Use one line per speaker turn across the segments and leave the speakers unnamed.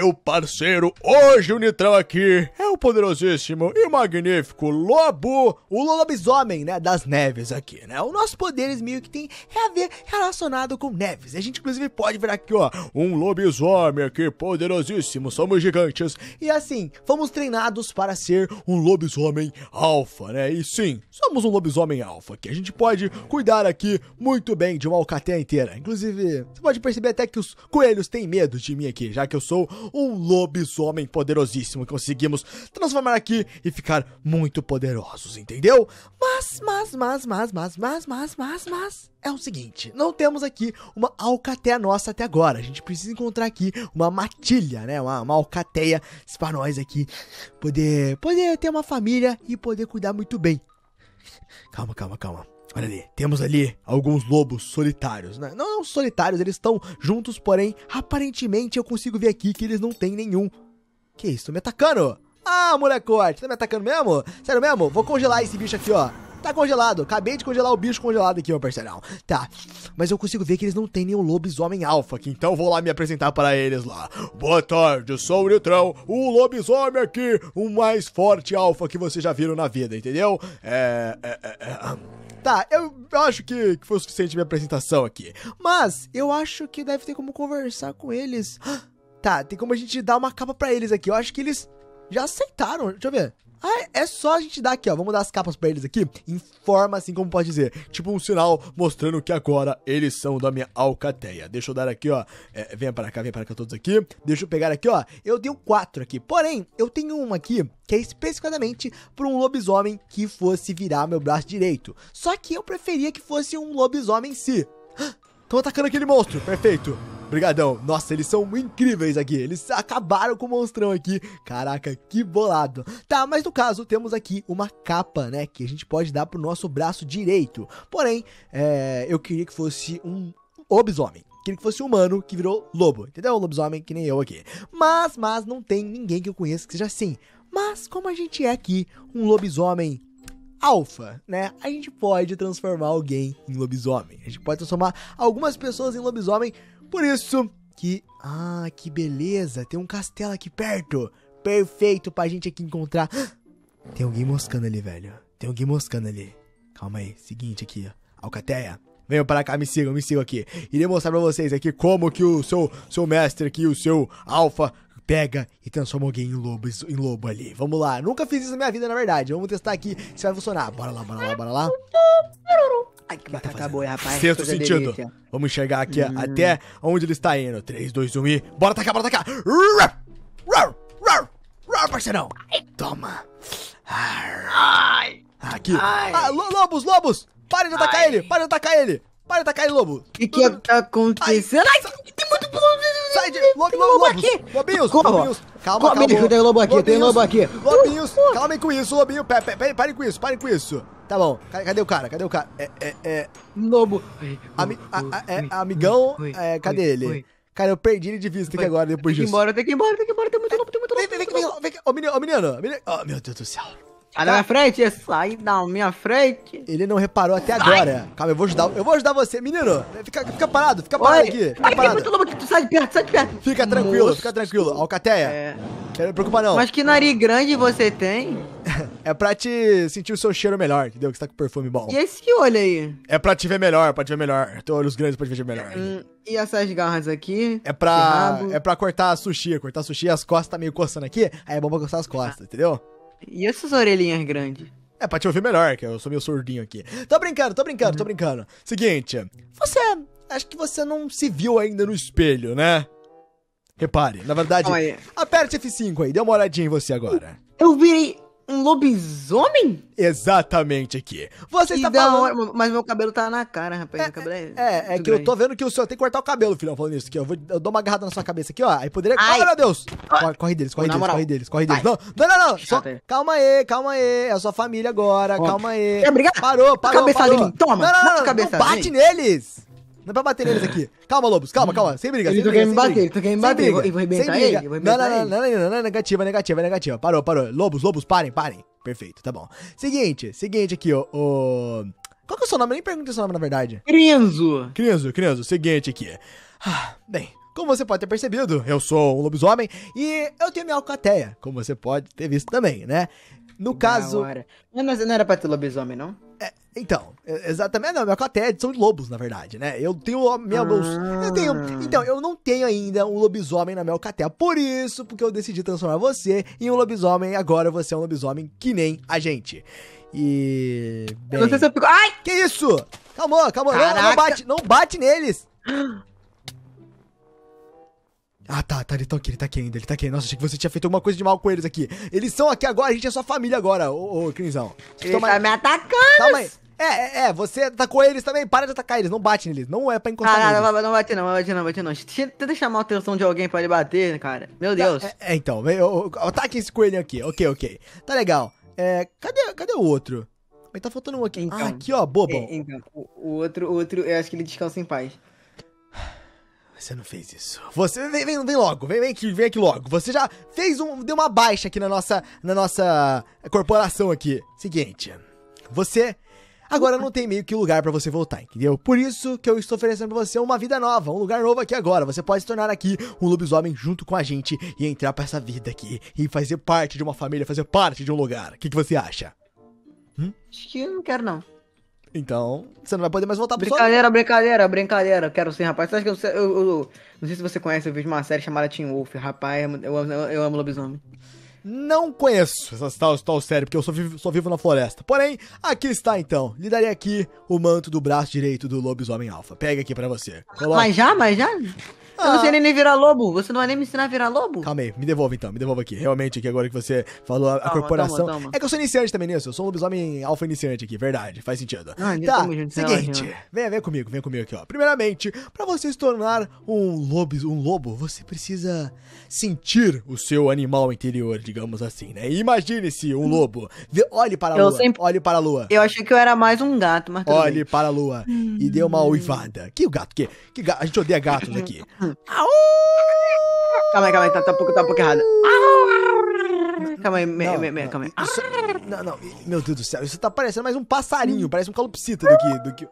meu parceiro, hoje o Nitrão aqui é o poderosíssimo e magnífico Lobo, o lobisomem, né, das neves aqui, né? O nosso poderes meio que tem é a ver relacionado com neves. A gente inclusive pode ver aqui, ó, um lobisomem aqui poderosíssimo, somos gigantes. E assim, fomos treinados para ser um lobisomem alfa, né? E sim, somos um lobisomem alfa, que a gente pode cuidar aqui muito bem de uma alcateia inteira. Inclusive, você pode perceber até que os coelhos têm medo de mim aqui, já que eu sou um lobisomem poderosíssimo. Conseguimos transformar aqui e ficar muito poderosos, entendeu? Mas, mas, mas, mas, mas, mas, mas, mas, mas. É o seguinte, não temos aqui uma alcateia nossa até agora. A gente precisa encontrar aqui uma matilha, né? Uma, uma alcateia para nós aqui poder, poder ter uma família e poder cuidar muito bem. Calma, calma, calma. Olha ali, temos ali alguns lobos solitários, né? Não, não solitários, eles estão juntos, porém, aparentemente eu consigo ver aqui que eles não têm nenhum. Que isso, me atacando? Ah, molecote, tá me atacando mesmo? Sério mesmo? Vou congelar esse bicho aqui, ó. Tá congelado. Acabei de congelar o bicho congelado aqui, meu parceirão. Tá. Mas eu consigo ver que eles não têm nenhum lobisomem alfa aqui, então vou lá me apresentar para eles lá. Boa tarde, sou o Nitrão, o lobisomem aqui, o mais forte alfa que vocês já viram na vida, entendeu? É. é, é, é. Tá, eu, eu acho que, que foi o suficiente minha apresentação aqui. Mas eu acho que deve ter como conversar com eles. Tá, tem como a gente dar uma capa para eles aqui. Eu acho que eles já aceitaram. Deixa eu ver. Ah, é, é só a gente dar aqui, ó. Vamos dar as capas pra eles aqui. Em forma, assim como pode dizer. Tipo um sinal mostrando que agora eles são da minha alcateia. Deixa eu dar aqui, ó. É, venha pra cá, venha pra cá todos aqui. Deixa eu pegar aqui, ó. Eu tenho quatro aqui. Porém, eu tenho uma aqui que é especificamente para um lobisomem que fosse virar meu braço direito. Só que eu preferia que fosse um lobisomem em si. Estão atacando aquele monstro. Perfeito. Brigadão. Nossa, eles são incríveis aqui. Eles acabaram com o monstrão aqui. Caraca, que bolado. Tá, mas no caso, temos aqui uma capa, né? Que a gente pode dar pro nosso braço direito. Porém, é, eu queria que fosse um lobisomem queria que fosse humano que virou lobo, entendeu? Lobisomem que nem eu aqui. Mas, mas não tem ninguém que eu conheça que seja assim. Mas como a gente é aqui um lobisomem alfa, né? A gente pode transformar alguém em lobisomem. A gente pode transformar algumas pessoas em lobisomem por isso que. Ah, que beleza! Tem um castelo aqui perto! Perfeito pra gente aqui encontrar. Tem alguém moscando ali, velho. Tem alguém moscando ali. Calma aí. Seguinte aqui, ó. Alcateia. Venham para cá, me sigam, me sigam aqui. Irei mostrar pra vocês aqui como que o seu, seu mestre aqui, o seu alfa, pega e transforma alguém em lobo, em lobo ali. Vamos lá. Nunca fiz isso na minha vida, na verdade. Vamos testar aqui se vai funcionar. Bora lá, bora lá, bora lá. Ai, que batata tá boa, rapaz. Sexto sentido. Delícia. Vamos enxergar aqui hum. até onde ele está indo. 3, 2, 1 e. Bora atacar, bora atacar! Rar, rar, rar, rar, parceirão! Toma! Ai! Aqui! Ai. Ah, lobos, lobos! Pare de atacar Ai. ele! Pare de atacar ele! Pare de atacar ele, lobo! O que, que é tá acontecendo? Ai, Ai tem muito lobo! Sai de. Lobo, lobo, lobo aqui! Lobinhos! Como? Lobinhos! Calma, Lobinho, calma! Tem lobo aqui, lobinhos, tem lobo aqui! Lobinhos! Uh, uh. Calma com isso, lobinho! Pare, pare, pare com isso, pare com isso! tá bom. Cadê o cara? Cadê o cara? É, é, é. Lobo. Ami, a, a, é, amigão, é, cadê ele? Cara, eu perdi ele de vista aqui agora depois disso. Tem que ir embora, tem que ir embora, tem que ir embora, tem muito é, lobo, tem muito lobo. Vem, vem, vem, vem, vem. Ô, menino, ô, menino. Ô, meu Deus do céu. Sai ah, da minha frente, sai da minha frente. Ele não reparou até sai. agora. Calma, eu vou ajudar. Eu vou ajudar você, menino. Fica, fica parado, fica parado Oi. aqui. Fica Ai, parado. Tem muito aqui. Sai de perto, sai de perto. Fica tranquilo, Nossa. fica tranquilo. Alcateia. É. Não me preocupa, não. Mas que nariz grande você tem? é pra te sentir o seu cheiro melhor, entendeu? Que você tá com perfume bom. E esse que olho aí? É pra te ver melhor, pra te ver melhor. Tem olhos grandes pra te ver melhor. Hum, e essas garras aqui? É pra, é pra cortar sushi. Cortar sushi, as costas tá meio coçando aqui. Aí é bom pra coçar as costas, ah. entendeu? E essas orelhinhas grandes? É pra te ouvir melhor, que eu sou meio surdinho aqui. Tô brincando, tô brincando, uhum. tô brincando. Seguinte, você. Acho que você não se viu ainda no espelho, né? Repare, na verdade. Olha. Aperte F5 aí, dê uma olhadinha em você agora. Eu virei um lobisomem? Exatamente aqui. Você que está falando. Hora, mas meu cabelo tá na cara, rapaz. É, cabelo é, é, é que grande. eu tô vendo que o senhor tem que cortar o cabelo, filhão, falando isso. Que eu, vou, eu dou uma agarrada na sua cabeça aqui, ó. Aí poderia. Ai. Oh, meu Deus! Corre, corre deles, corre deles, corre deles, corre deles. Não, não, não, não. Só... É. Calma aí, calma aí. É a sua família agora, Ó. calma aí. É, obrigado. Parou, parou. Cabeça parou. Toma, não, não, não, não, cabeça não bate neles! Não é pra bater neles aqui. Calma, Lobos, calma, calma. Sem briga, sem briga. Ele querendo bater, ele tá querendo bater. Eu vou arrebentar ele, vou arrebentar não, não, não, não, não, não, negativa, negativa, negativa. Parou, parou. Lobos, Lobos, parem, parem. Perfeito, tá bom. Seguinte, seguinte aqui, O... Qual que é o seu nome? Eu nem perguntei o seu nome, na verdade. Crenzo. Crenzo, Crenzo, seguinte aqui. Ah, bem, como você pode ter percebido, eu sou um lobisomem e eu tenho minha alcateia, como você pode ter visto também, né? No caso. Não, não era pra ter lobisomem, não? É, então, é, exatamente. Não, meu plateia é são lobos, na verdade, né? Eu tenho minha. Ah. Eu tenho, então, eu não tenho ainda um lobisomem na minha alcateia. Por isso, porque eu decidi transformar você em um lobisomem. Agora você é um lobisomem que nem a gente. E. Bem... Eu não sei se eu fico. Ai! Que isso? Calma, calma. Não, não, bate, não bate neles! Ah, tá, tá, ele tá aqui, ele tá aqui ainda, ele tá aqui. Nossa, achei que você tinha feito alguma coisa de mal com eles aqui. Eles são aqui agora, a gente é sua família agora, ô, ô Crinzão. Eles estão me atacando. Calma aí. É, é, é, você atacou tá eles também, para de atacar eles, não bate neles, não é pra encostar ah, neles. Não, não bate não, não bate não, bate não. Tenta chamar a atenção de alguém pra ele bater, cara. Meu tá, Deus. É, é então, vem, eu, ataque esse coelho aqui, ok, ok. Tá legal. É, cadê, cadê o outro? Mas tá faltando um aqui. Ah, então, ah, aqui, ó, bobo. É, então, o, o, outro, o outro, eu acho que ele descansa em paz. Você não fez isso. Você vem, vem, vem logo, vem, vem aqui, vem aqui logo. Você já fez um, deu uma baixa aqui na nossa, na nossa corporação aqui. Seguinte, você agora não tem meio que lugar para você voltar, entendeu? Por isso que eu estou oferecendo para você uma vida nova, um lugar novo aqui agora. Você pode se tornar aqui um lobisomem junto com a gente e entrar para essa vida aqui e fazer parte de uma família, fazer parte de um lugar. O que, que você acha? Hum? Acho que eu não quero não. Então, você não vai poder mais voltar pro Brincadeira, sua... brincadeira, brincadeira. Quero sim, rapaz. Você acha que eu, eu, eu, Não sei se você conhece, eu vi uma série chamada Teen Wolf. Rapaz, eu, eu, eu amo lobisomem. Não conheço essa tal, tal série, porque eu só vivo, só vivo na floresta. Porém, aqui está então. Lhe darei aqui o manto do braço direito do lobisomem alfa. Pega aqui para você. Coloca... Mas já, mas já? Ah. Eu não sei ah. nem virar lobo. Você não vai nem me ensinar a virar lobo? Calma aí, me devolve então, me devolva aqui. Realmente, aqui agora que você falou a, corporação. É que eu sou iniciante também nisso. Eu sou um lobisomem alfa iniciante aqui, verdade. Faz sentido. Ah, tá, seguinte. vem, vem comigo, vem comigo aqui, ó. Primeiramente, pra você se tornar um, lobis, um lobo, você precisa sentir o seu animal interior, digamos assim, né? Imagine-se um hum. lobo. Olhe para a eu lua. Sempre... Olhe para a lua. Eu achei que eu era mais um gato, mas. Olhe bem. para a lua. e dê uma hum. uivada. Que gato? Que, que gato? A gente odeia gatos aqui. Au! Calma aí, calma aí, tá, tá, um pouco, tá um pouco errado. Au! Calma aí, me, não, me, me, calma aí. Isso, não, não, meu Deus do céu, isso tá parecendo mais um passarinho, parece um calopsita do que, do que...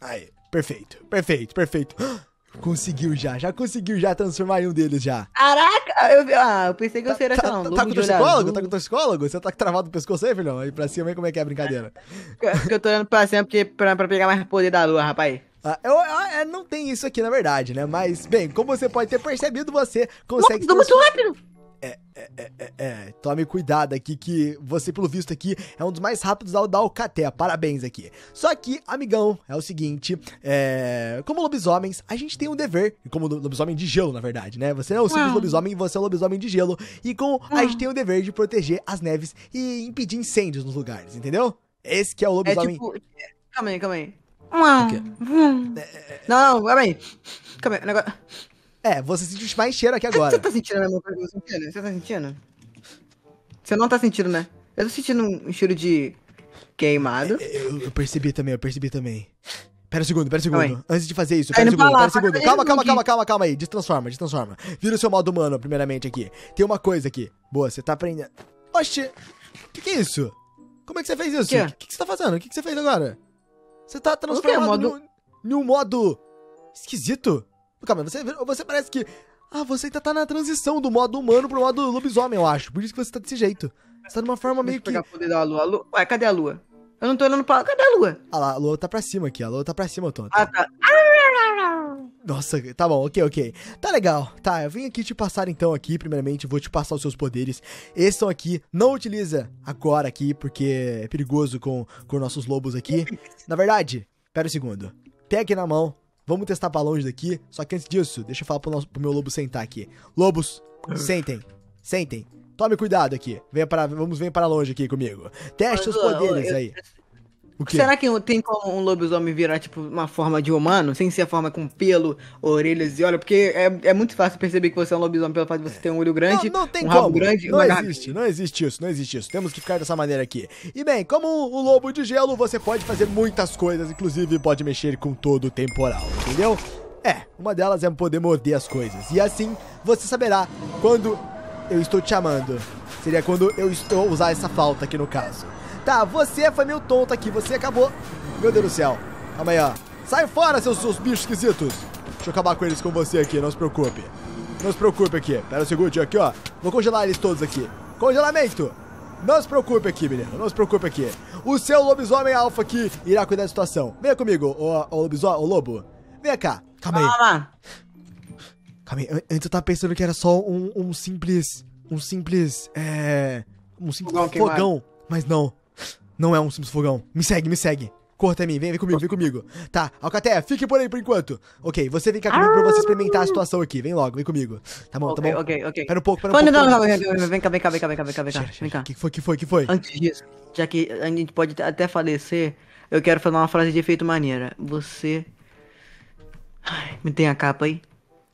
Aí, perfeito, perfeito, perfeito. Conseguiu já, já conseguiu já transformar em um deles já. Caraca, eu, ah, eu pensei que eu tá, era tá, seria tá, tá, com o psicólogo, Tá com o psicólogo? Você tá travado o pescoço aí, filhão? Aí pra cima aí como é que é a brincadeira? eu tô olhando pra cima porque, pra, pra pegar mais poder da lua, rapaz. Ah, eu, eu, ah, eu, é, não tem isso aqui, na verdade, né? Mas, bem, como você pode ter percebido, você consegue. Nossa, muito rápido! É, é, é, é, é, tome cuidado aqui que você, pelo visto aqui, é um dos mais rápidos ao da Alcatea. Parabéns aqui. Só que, amigão, é o seguinte, é, como lobisomens, a gente tem um dever, como lobisomem de gelo, na verdade, né? Você não é um simples ah. lobisomem, você é um lobisomem de gelo. E com a ah. gente tem o dever de proteger as neves e impedir incêndios nos lugares, entendeu? Esse que é o é lobisomem... É tipo... Calma aí, calma aí. Hum. Não, Não, calma aí. Calma aí. Negócio... É, você sentiu mais cheiro aqui agora. Você tá sentindo né, mesma que Você tá sentindo? Você não tá sentindo, né? Eu tô sentindo um cheiro de queimado. É, eu, eu percebi também, eu percebi também. Pera um segundo, pera um segundo. Calma Antes de fazer isso, tá pera um segundo, lá, pera um segundo. Tá calma, calma, calma, calma, calma aí. Destransforma, destransforma. Vira o seu modo humano, primeiramente, aqui. Tem uma coisa aqui. Boa, você tá aprendendo. Oxi! O que, que é isso? Como é que você fez isso? O que? Que, que, você tá fazendo? O que, que você fez agora? Você tá transformado modo... num, modo esquisito. Calma, você, você parece que. Ah, você ainda tá na transição do modo humano pro modo lobisomem, eu acho. Por isso que você tá desse jeito. Você tá numa forma meio que. Pegar poder da lua. lua. Ué, cadê a lua? Eu não tô olhando pra. Cadê a lua? Ah lá, a lua tá pra cima aqui. A lua tá pra cima, Tonto. Ah, tá. Ah, nossa, tá bom, ok, ok. Tá legal. Tá, eu vim aqui te passar então aqui, primeiramente, vou te passar os seus poderes. Esses são aqui, não utiliza agora aqui, porque é perigoso com, com nossos lobos aqui. Na verdade, pera um segundo. Tem aqui na mão, vamos testar pra longe daqui. Só que antes disso, deixa eu falar pro, nosso, pro meu lobo sentar aqui. Lobos, sentem, sentem. Tome cuidado aqui. Venha para, vamos, venha para longe aqui comigo. Teste os poderes aí. Será que tem como um lobisomem virar, tipo, uma forma de humano? Sem ser a forma com pelo, orelhas e olha? Porque é, é muito fácil perceber que você é um lobisomem pelo fato de você ter um olho grande, não, não tem um rabo como. grande Não existe, garra... não existe isso, não existe isso. Temos que ficar dessa maneira aqui. E bem, como o lobo de gelo, você pode fazer muitas coisas, inclusive pode mexer com todo o temporal, entendeu? É, uma delas é poder morder as coisas. E assim, você saberá quando eu estou te chamando. Seria quando eu estou usar essa falta aqui no caso. Tá, você foi meio tonto aqui, você acabou. Meu Deus do céu. Calma aí, ó. Sai fora, seus, seus bichos esquisitos. Deixa eu acabar com eles com você aqui, não se preocupe. Não se preocupe aqui. Pera um segundo aqui, ó. Vou congelar eles todos aqui. Congelamento! Não se preocupe aqui, menino. Não se preocupe aqui. O seu lobisomem alfa aqui irá cuidar da situação. Venha comigo, ô, ô lobisomem, ô lobo. Venha cá. Calma aí. Calma. Calma aí. Antes eu tava pensando que era só um, um simples... Um simples... É... Um simples fogão. fogão. Mas não. Não é um simples fogão. Me segue, me segue. Corra até mim, vem, vem comigo, vem comigo. Tá, Alcaté, fique por aí por enquanto. Ok, você vem cá comigo pra você experimentar a situação aqui. Vem logo, vem comigo. Tá bom, tá bom. Ok, ok. Pera um pouco, pera um pouco. Não, não, não, vem cá, vem cá, vem cá, vem cá, vem cá, vem cá. Vem cá. Que foi, que foi, que foi? Antes disso, já que a gente pode até falecer, eu quero falar uma frase de efeito maneira. Você. Ai, me tem a capa aí.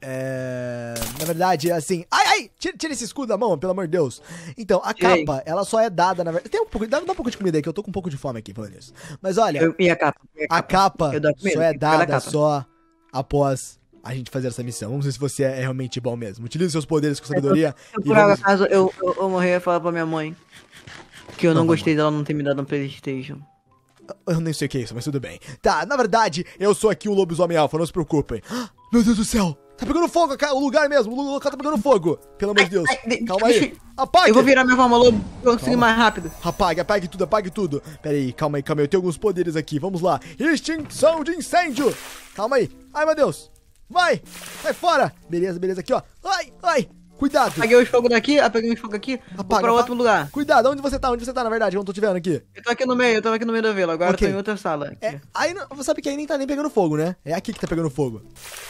É, na verdade, é assim. Ai, ai! Tira, tira, esse escudo da mão, pelo amor de Deus. Então, a capa, ela só é dada, na verdade. Tem um pouco, dá, dá, um pouco de comida aí, que eu tô com um pouco de fome aqui, pelo menos. Mas olha. Eu, e a capa? E a capa, a capa só é dada capa. só após a gente fazer essa missão. Vamos ver se você é, é realmente bom mesmo. Utilize seus poderes com sabedoria. Eu, eu, por vamos... acaso, eu, eu, eu morri e falar pra minha mãe que eu não, não gostei dela não ter me dado um PlayStation. Eu nem sei o que é isso, mas tudo bem. Tá, na verdade, eu sou aqui o lobisomem alfa, não se preocupem. Ah, meu Deus do céu! Tá pegando fogo, o lugar mesmo, o local tá pegando fogo. Pelo amor de Deus. calma aí. Apague. Eu vou virar meu Mamalobo pra conseguir mais rápido. Apague, apague tudo, apague tudo. Pera aí, calma aí, calma aí. Eu tenho alguns poderes aqui, vamos lá. Extinção de incêndio. Calma aí. Ai, meu Deus. Vai, sai fora. Beleza, beleza, aqui, ó. Ai, ai. Cuidado. Apaguei o fogo daqui, apaguei o fogo aqui, Apaga, pra outro lugar. Cuidado, onde você tá? Onde você tá, na verdade? Onde eu tô te vendo aqui? Eu tô aqui no meio, eu tava aqui no meio da vila, agora okay. eu tô em outra sala. Aqui. É, aí, não, sabe que aí nem tá nem pegando fogo, né? É aqui que tá pegando fogo.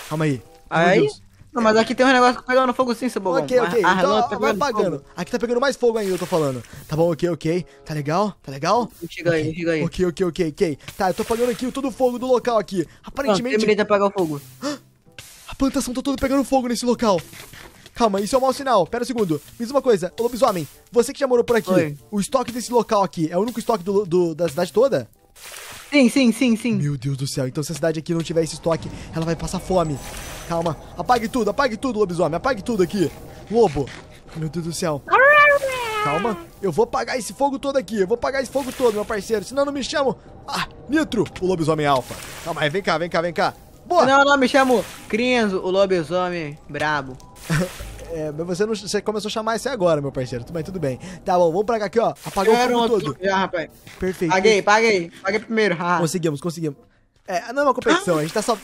Calma aí. Aí. Não, mas aqui tem um negócio pegando fogo sim, seu bobão. Ok, ok. A, então, tá vai é apagando. Aqui tá pegando mais fogo ainda, eu tô falando. Tá bom, ok, ok. Tá legal? Tá legal? Chega aí, chega aí. Ok, ok, ok, ok. Tá, eu tô apagando aqui todo o fogo do local aqui. Aparentemente... Ah, terminei de apagar o fogo. A plantação tá toda pegando fogo nesse local. Calma, isso é um mau sinal. Pera um segundo. Me diz uma coisa, Ô, lobisomem. Você que já morou por aqui, Oi. o estoque desse local aqui é o único estoque do, do, da cidade toda? Sim, sim, sim, sim. Meu Deus do céu. Então se a cidade aqui não tiver esse estoque, ela vai passar fome. Calma. Apague tudo, apague tudo, lobisomem. Apague tudo aqui. Lobo. Meu Deus do céu. Calma. Eu vou apagar esse fogo todo aqui. Eu vou apagar esse fogo todo, meu parceiro. Senão não me chamo. Ah, Nitro, o lobisomem alfa. Calma aí, vem cá, vem cá, vem cá. Boa. Não, não, me chamo Crinzo, o lobisomem brabo. É, mas você, não, você começou a chamar esse agora, meu parceiro. Tudo bem, tudo bem. Tá bom, vamos pra cá aqui, ó. Apagou o fogo todo. Já, rapaz. Perfeito. Paguei, paguei. Paguei primeiro. Conseguimos, conseguimos. É, não é uma competição, ah. a gente tá só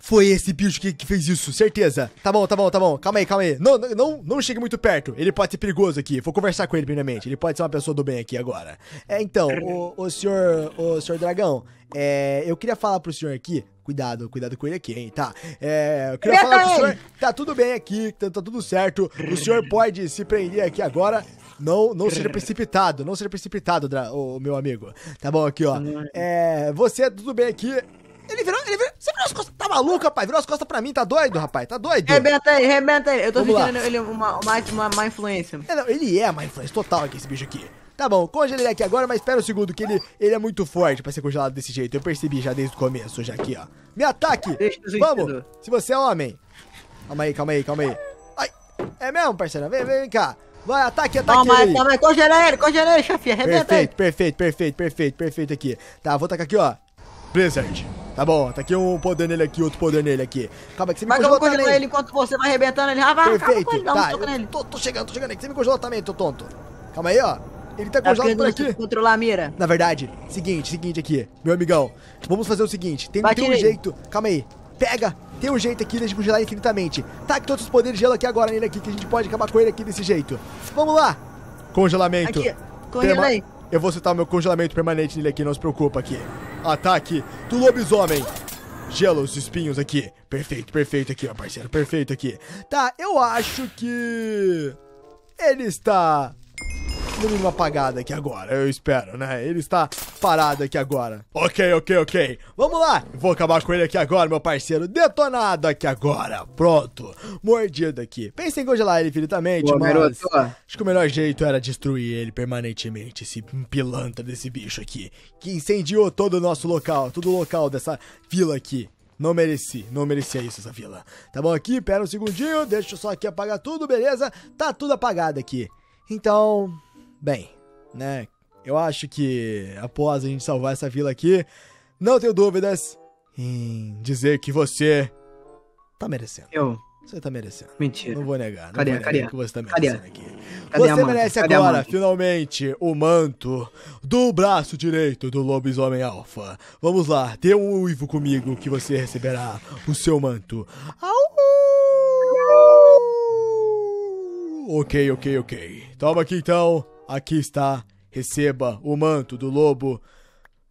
foi esse bicho que, que, fez isso, certeza. Tá bom, tá bom, tá bom. Calma aí, calma aí. Não, não, não chegue muito perto. Ele pode ser perigoso aqui. Vou conversar com ele primeiramente. Ele pode ser uma pessoa do bem aqui agora. É, então, é. o, o senhor, o senhor dragão, é, eu queria falar pro senhor aqui. Cuidado, cuidado com ele aqui, hein, tá? É, eu queria falar pro senhor. Tá tudo bem aqui, tá, tá tudo certo. O senhor pode se prender aqui agora. Não, não seja precipitado, não seja precipitado, o meu amigo. Tá bom, aqui, ó. É. é, você, tudo bem aqui? Ele virou, ele virou. Você virou as costas. Tá maluco, rapaz? Virou as costas pra mim, tá doido, rapaz? Tá doido? Rebenta ele, rebenta ele. Eu tô Vamos sentindo lá. ele uma, uma, uma má influência. É, não, ele é a má influência total aqui, esse bicho aqui. Tá bom, ele aqui agora, mas espera um segundo, que ele, ele é muito forte pra ser congelado desse jeito. Eu percebi já desde o começo, já aqui, ó. Me ataque! Vamos! Se você é homem. Calma aí, calma aí, calma aí. Ai! É mesmo, parceiro? Vem, vem, vem cá. Vai, ataque, ataque toma, ele. Toma, congela ele, congela ele, chefe. Arrebenta perfeito, ele. Perfeito, perfeito, perfeito, perfeito aqui. Tá, vou tacar aqui, ó. Blizzard. Tá bom, tá aqui um poder nele aqui, outro poder nele aqui. Calma que você me Mas congelou também. Mas ele enquanto você vai arrebentando ele. Ah, vai, Perfeito. tá, não, tô, tô, chegando, tô chegando aqui. Você me congelou também, tô tonto. Calma aí, ó. Ele tá, tá congelado é por aqui. Controlar a mira. Na verdade, seguinte, seguinte aqui, meu amigão. Vamos fazer o seguinte, tem, tem um jeito. Calma aí. Pega, tem um jeito aqui de congelar infinitamente. Tá aqui todos os poderes de gelo aqui agora nele aqui, que a gente pode acabar com ele aqui desse jeito. Vamos lá. Congelamento. Aqui, congela aí. Eu vou citar o meu congelamento permanente nele aqui, não se preocupa aqui. Ataque do lobisomem. Gelo os espinhos aqui. Perfeito, perfeito aqui, ó, parceiro. Perfeito aqui. Tá, eu acho que... Ele está dando uma apagada aqui agora, eu espero, né? Ele está parado aqui agora. Ok, ok, ok. Vamos lá. Vou acabar com ele aqui agora, meu parceiro. Detonado aqui agora. Pronto. Mordido aqui. Pensei em congelar ele infinitamente, Boa, mas... Garoto. Acho que o melhor jeito era destruir ele permanentemente, esse pilantra desse bicho aqui. Que incendiou todo o nosso local, todo o local dessa vila aqui. Não mereci, não merecia isso essa vila. Tá bom aqui, pera um segundinho, deixa eu só aqui apagar tudo, beleza? Tá tudo apagado aqui. Então, Bem, né? Eu acho que após a gente salvar essa vila aqui, não tenho dúvidas em dizer que você tá merecendo. Eu. Você tá merecendo. Mentira. Não vou negar. Não cadê, vou negar cadê? que você tá merecendo cadê? aqui. Cadê você merece cadê agora, finalmente, o manto do braço direito do lobisomem alfa. Vamos lá, dê um uivo comigo que você receberá o seu manto. Au! Ok, ok, ok. Toma aqui então. Aqui está. Receba o manto do lobo.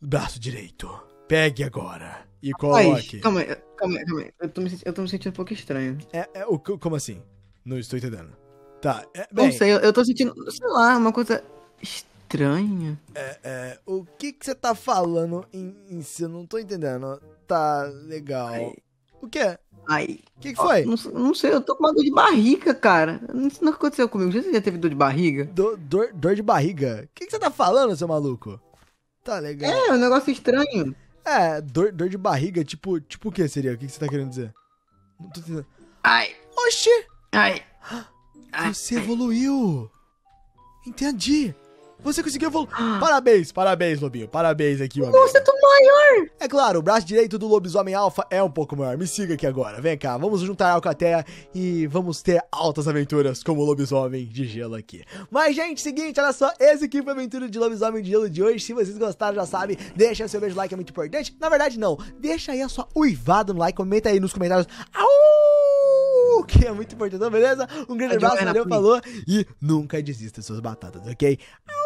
Braço direito. Pegue agora. E coloque. Ai, calma aí, calma aí, calma aí. Eu tô me, eu tô me sentindo um pouco estranho. É, é, o, como assim? Não estou entendendo. Tá, é, bem, Não sei, eu, eu tô sentindo, sei lá, uma coisa estranha. É, é, o que que você tá falando em, em si? Eu não tô entendendo. Tá, legal. Ai. O que é? Aí. O que, que, foi? Não, não, sei, eu tô com uma dor de barriga, cara. Não sei o que aconteceu comigo. Você já teve dor de barriga? Do, dor, dor de barriga? O que, que, você tá falando, seu maluco? Tá legal. É, um negócio estranho. É, dor, dor de barriga, tipo, tipo o que seria? O que, que você tá querendo dizer? Não tô entendendo. Ai. Oxi! Ai. Você evoluiu. Entendi. Você conseguiu evoluir. Ah. parabéns, parabéns, Lobinho. Parabéns aqui, meu Nossa, amigo. eu é tô maior! É claro, o braço direito do lobisomem alfa é um pouco maior. Me siga aqui agora. Vem cá, vamos juntar a Alcateia e vamos ter altas aventuras como lobisomem de gelo aqui. Mas, gente, seguinte, olha só. Esse aqui foi a aventura de lobisomem de gelo de hoje. Se vocês gostaram, já sabe, deixa seu beijo like, é muito importante. Na verdade, não. Deixa aí a sua uivada no like, comenta aí nos comentários. Au! Que é muito importante, beleza? Um grande abraço, valeu, falou. E nunca desista das suas batatas, ok? Au!